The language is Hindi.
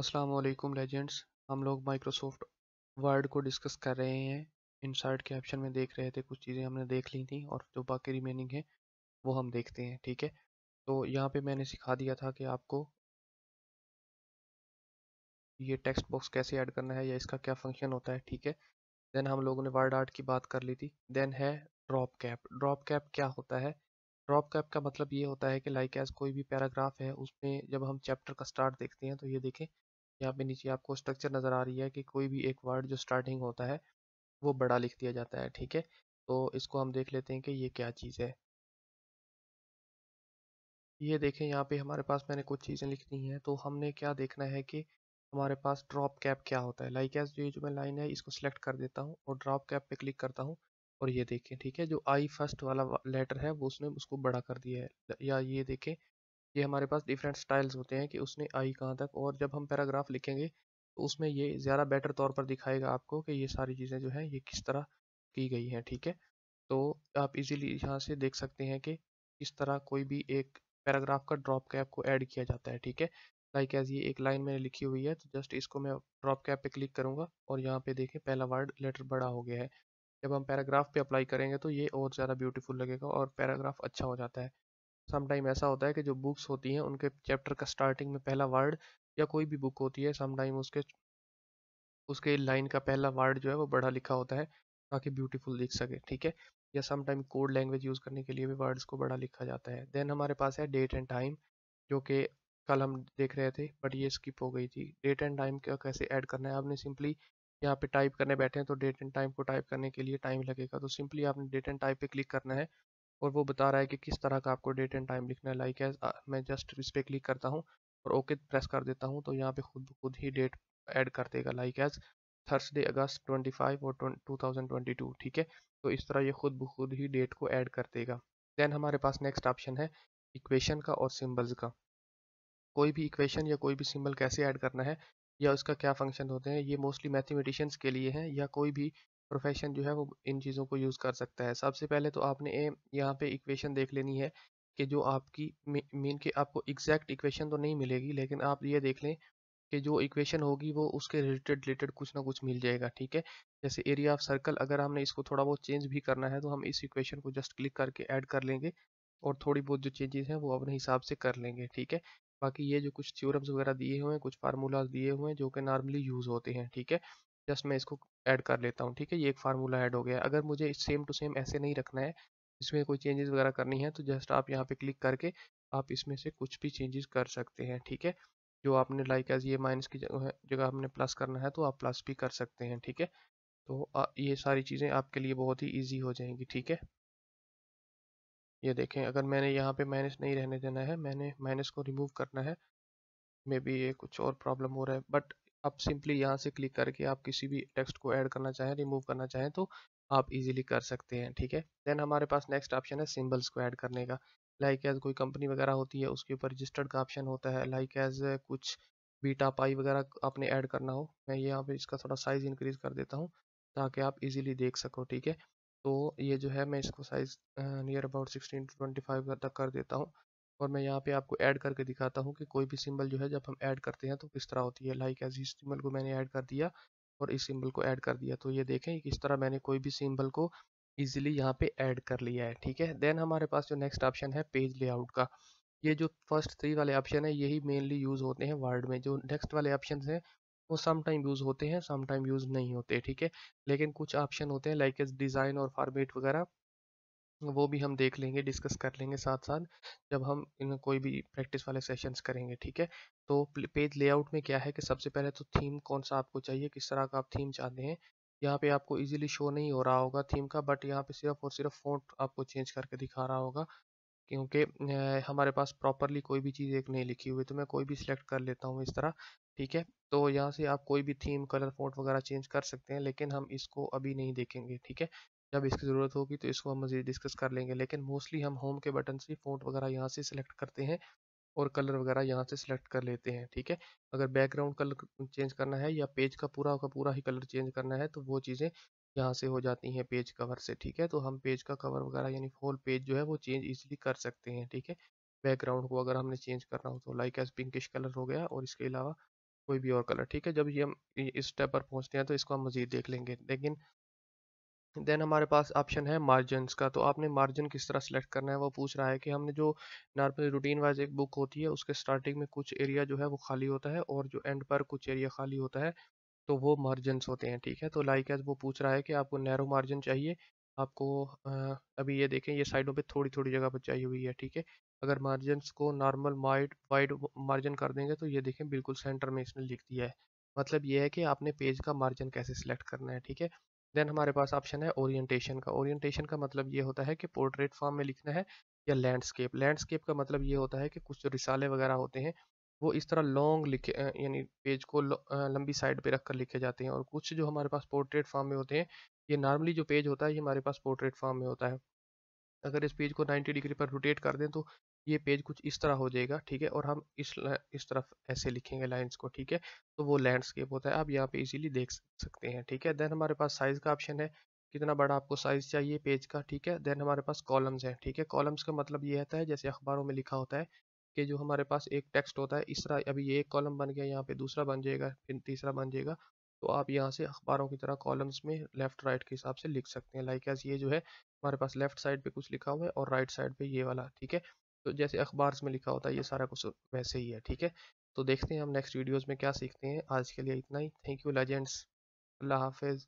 अस्सलाम लेजेंड्स हम लोग माइक्रोसॉफ्ट वर्ड को डिस्कस कर रहे हैं साइड के ऑप्शन में देख रहे थे कुछ चीज़ें हमने देख ली थी और जो बाकी रिमेनिंग है वो हम देखते हैं ठीक है तो यहाँ पे मैंने सिखा दिया था कि आपको ये टेक्स्ट बॉक्स कैसे ऐड करना है या इसका क्या फंक्शन होता है ठीक है देन हम लोगों ने वर्ड आर्ट की बात कर ली थी देन है ड्रॉप कैप ड्रॉप कैप क्या होता है ड्रॉप कैप का मतलब ये होता है कि लाइक like एज कोई भी पैराग्राफ है उसमें जब हम चैप्टर का स्टार्ट देखते हैं तो ये देखें यहाँ पे नीचे आपको स्ट्रक्चर नज़र आ रही है कि कोई भी एक वर्ड जो स्टार्टिंग होता है वो बड़ा लिख दिया जाता है ठीक है तो इसको हम देख लेते हैं कि ये क्या चीज़ है ये देखें यहाँ पे हमारे पास मैंने कुछ चीज़ें लिखनी हैं तो हमने क्या देखना है कि हमारे पास ड्रॉप कैप क्या होता है लाइक एज जो जो मैं लाइन है इसको सिलेक्ट कर देता हूँ और ड्रॉप कैप पे क्लिक करता हूँ और ये देखें ठीक है जो आई फर्स्ट वाला लेटर है वो उसने उसको बड़ा कर दिया है या ये देखें ये हमारे पास डिफरेंट स्टाइल्स होते हैं कि उसने आई कहाँ तक और जब हम पैराग्राफ लिखेंगे तो उसमें ये ज़्यादा बेटर तौर पर दिखाएगा आपको कि ये सारी चीज़ें जो हैं ये किस तरह की गई हैं ठीक है तो आप इजीली यहाँ से देख सकते हैं कि इस तरह कोई भी एक पैराग्राफ का ड्रॉप कैप को ऐड किया जाता है ठीक है लाइक एज ये एक लाइन मैंने लिखी हुई है तो जस्ट इसको मैं ड्रॉप कैप पर क्लिक करूँगा और यहाँ पे देखें पहला वर्ड लेटर बड़ा हो गया है जब हम पैराग्राफ पे अप्लाई करेंगे तो ये और ज़्यादा ब्यूटीफुल लगेगा और पैराग्राफ अच्छा हो जाता है समटाइम ऐसा होता है कि जो बुक्स होती हैं उनके चैप्टर का स्टार्टिंग में पहला वर्ड या कोई भी बुक होती है समटाइम उसके उसके लाइन का पहला वर्ड जो है वो बड़ा लिखा होता है ताकि ब्यूटीफुल दिख सके ठीक है या समटाइम कोड लैंग्वेज यूज़ करने के लिए भी वर्ड्स को बड़ा लिखा जाता है देन हमारे पास है डेट एंड टाइम जो कि कल हम देख रहे थे बट ये स्किप हो गई थी डेट एंड टाइम का कैसे ऐड करना है आपने सिंपली यहाँ पे टाइप करने बैठे हैं तो डेट एंड टाइम को टाइप करने के लिए टाइम लगेगा तो सिंपली आपने डेट एंड टाइप पे क्लिक करना है और वो बता रहा है कि किस तरह का आपको डेट एंड टाइम लिखना है लाइक एज uh, मैं जस्ट इस पर क्लिक करता हूँ और ओके प्रेस कर देता हूँ तो यहाँ पे खुद खुद ही डेट ऐड कर देगा लाइक एज थर्सडे अगस्त 25 और 2022 ठीक है तो इस तरह ये खुद ब खुद ही डेट को ऐड कर देगा देन हमारे पास नेक्स्ट ऑप्शन है इक्वेशन का और सिम्बल्स का कोई भी इक्वेशन या कोई भी सिम्बल कैसे ऐड करना है या उसका क्या फंक्शन होते हैं ये मोस्टली मैथमेटिशियंस के लिए हैं या कोई भी प्रोफेशन जो है वो इन चीज़ों को यूज़ कर सकता है सबसे पहले तो आपने यहाँ पे इक्वेशन देख लेनी है कि जो आपकी मीन के आपको एग्जैक्ट इक्वेशन तो नहीं मिलेगी लेकिन आप ये देख लें कि जो इक्वेशन होगी वो उसके रिलेटेड रिलेटेड कुछ ना कुछ मिल जाएगा ठीक है जैसे एरिया ऑफ सर्कल अगर हमने इसको थोड़ा बहुत चेंज भी करना है तो हम इस इक्वेशन को जस्ट क्लिक करके ऐड कर लेंगे और थोड़ी बहुत जो चेंजेस हैं वो अपने हिसाब से कर लेंगे ठीक है बाकी ये जो कुछ थ्योरम्स वगैरह दिए हुए हैं कुछ फार्मूलाज दिए हुए हैं जो कि नॉर्मली यूज़ होते हैं ठीक है जस्ट मैं इसको ऐड कर लेता हूँ ठीक है ये एक फार्मूला ऐड हो गया अगर मुझे सेम टू सेम ऐसे नहीं रखना है इसमें कोई चेंजेस वगैरह करनी है तो जस्ट आप यहाँ पे क्लिक करके आप इसमें से कुछ भी चेंजेस कर सकते हैं ठीक है जो आपने लाइक एज ये माइनस की जगह आपने प्लस करना है तो आप प्लस भी कर सकते हैं ठीक है तो ये सारी चीज़ें आपके लिए बहुत ही ईजी हो जाएंगी ठीक है ये देखें अगर मैंने यहाँ पे माइनस नहीं रहने देना है मैंने माइनस को रिमूव करना है मे बी ये कुछ और प्रॉब्लम हो रहा है बट आप सिंपली यहाँ से क्लिक करके आप किसी भी टेक्स्ट को ऐड करना चाहें रिमूव करना चाहें तो आप इजीली कर सकते हैं ठीक है देन हमारे पास नेक्स्ट ऑप्शन है सिंबल्स को ऐड करने का लाइक एज कोई कंपनी वगैरह होती है उसके ऊपर रजिस्टर्ड का ऑप्शन होता है लाइक एज कुछ बीटा पाई वगैरह आपने ऐड करना हो मैं यहाँ पे इसका थोड़ा साइज़ इंक्रीज कर देता हूँ ताकि आप इजीली देख सको ठीक है तो ये जो है मैं इसको size near about sixteen to twenty five तक कर देता हूँ और मैं यहाँ पे आपको ऐड करके दिखाता हूँ कि कोई भी सिंबल जो है जब हम ऐड करते हैं तो किस तरह होती है लाइक एज इस सिंबल को मैंने ऐड कर दिया और इस सिंबल को ऐड कर दिया तो ये देखें किस तरह मैंने कोई भी सिंबल को ईजिली यहाँ पे ऐड कर लिया है ठीक है देन हमारे पास जो नेक्स्ट ऑप्शन है पेज लेआउट का ये जो फर्स्ट थ्री वाले ऑप्शन है यही मेनली यूज़ होते हैं वर्ड में जो नेक्स्ट वाले ऑप्शन हैं वो सम टाइम यूज़ होते हैं सम टाइम यूज़ नहीं होते ठीक है लेकिन कुछ ऑप्शन होते हैं लाइक एज डिज़ाइन और फॉर्मेट वगैरह वो भी हम देख लेंगे डिस्कस कर लेंगे साथ साथ जब हम इन कोई भी प्रैक्टिस वाले सेशंस करेंगे ठीक है तो पेज लेआउट में क्या है कि सबसे पहले तो थीम कौन सा आपको चाहिए किस तरह का आप थीम चाहते हैं यहाँ पे आपको इजीली शो नहीं हो रहा होगा थीम का बट यहाँ पे सिर्फ और सिर्फ फोन आपको चेंज करके दिखा रहा होगा क्योंकि हमारे पास प्रॉपरली कोई भी चीज़ एक नहीं लिखी हुई तो मैं कोई भी सिलेक्ट कर लेता हूँ इस तरह ठीक है तो यहाँ से आप कोई भी थीम कलर फोट वगैरह चेंज कर सकते हैं लेकिन हम इसको अभी नहीं देखेंगे ठीक है जब इसकी ज़रूरत होगी तो इसको हम मज़ीद डिस्कस कर लेंगे लेकिन मोस्टली हम होम के बटन से फोन वगैरह यहाँ से सिलेक्ट करते हैं और कलर वगैरह यहाँ से सिलेक्ट कर लेते हैं ठीक है अगर बैकग्राउंड कलर चेंज करना है या पेज का पूरा का पूरा ही कलर चेंज करना है तो वो चीज़ें यहाँ से हो जाती हैं पेज कवर से ठीक है तो हम पेज का कवर वगैरह यानी होल पेज जो है वो चेंज ईजिली कर सकते हैं ठीक है बैकग्राउंड को अगर हमने चेंज करना हो तो लाइक एज पिंकिश कलर हो गया और इसके अलावा कोई भी और कलर ठीक है जब ये हम इस स्टेप पर पहुँचते हैं तो इसको हम मज़ीद देख लेंगे लेकिन देन हमारे पास ऑप्शन है मार्जिनस का तो आपने मार्जिन किस तरह सेलेक्ट करना है वो पूछ रहा है कि हमने जो नॉर्मल रूटीन वाइज एक बुक होती है उसके स्टार्टिंग में कुछ एरिया जो है वो खाली होता है और जो एंड पर कुछ एरिया खाली होता है तो वो मार्जिनस होते हैं ठीक है तो लाइक एज वो पूछ रहा है कि आपको नैरो मार्जिन चाहिए आपको अभी ये देखें ये साइडों पर थोड़ी थोड़ी जगह पर चाहिए हुई है ठीक है अगर मार्जिन को नॉर्मल वाइड वाइड मार्जिन कर देंगे तो ये देखें बिल्कुल सेंटर में इसने लिख दिया है मतलब ये है कि आपने पेज का मार्जिन कैसे सिलेक्ट करना है ठीक है देन हमारे पास ऑप्शन है ओरिएंटेशन का ओरिएंटेशन का मतलब ये होता है कि पोर्ट्रेट फॉर्म में लिखना है या लैंडस्केप लैंडस्केप का मतलब ये होता है कि कुछ जो रिसाले वगैरह होते हैं वो इस तरह लॉन्ग लिखे यानी पेज को लंबी साइड पे रख कर लिखे जाते हैं और कुछ जो हमारे पास पोर्ट्रेट फॉर्म में होते हैं ये नॉर्मली जो पेज होता है ये हमारे पास पोर्ट्रेट फॉर्म में होता है अगर इस पेज को नाइन्टी डिग्री पर रोटेट कर दें तो ये पेज कुछ इस तरह हो जाएगा ठीक है और हम इस इस तरफ ऐसे लिखेंगे लाइंस को ठीक है तो वो लैंडस्केप होता है आप यहाँ पे इजीली देख सकते हैं ठीक है देन हमारे पास साइज़ का ऑप्शन है कितना बड़ा आपको साइज़ चाहिए पेज का ठीक है देन हमारे पास कॉलम्स हैं ठीक है कॉलम्स का मतलब ये रहता है जैसे अखबारों में लिखा होता है कि जो हमारे पास एक टेक्स्ट होता है इस तरह अभी ये एक कॉलम बन गया यहाँ पे दूसरा बन जाएगा फिर तीसरा बन जाएगा तो आप यहाँ से अखबारों की तरह कॉलम्स में लेफ्ट राइट के हिसाब से लिख सकते हैं लाइक एज ये जो है हमारे पास लेफ्ट साइड पे कुछ लिखा हुआ है और राइट साइड पे ये वाला ठीक है तो जैसे अखबार में लिखा होता है ये सारा कुछ वैसे ही है ठीक है तो देखते हैं हम नेक्स्ट वीडियोज़ में क्या सीखते हैं आज के लिए इतना ही थैंक यू लेजेंड्स अल्लाह हाफिज़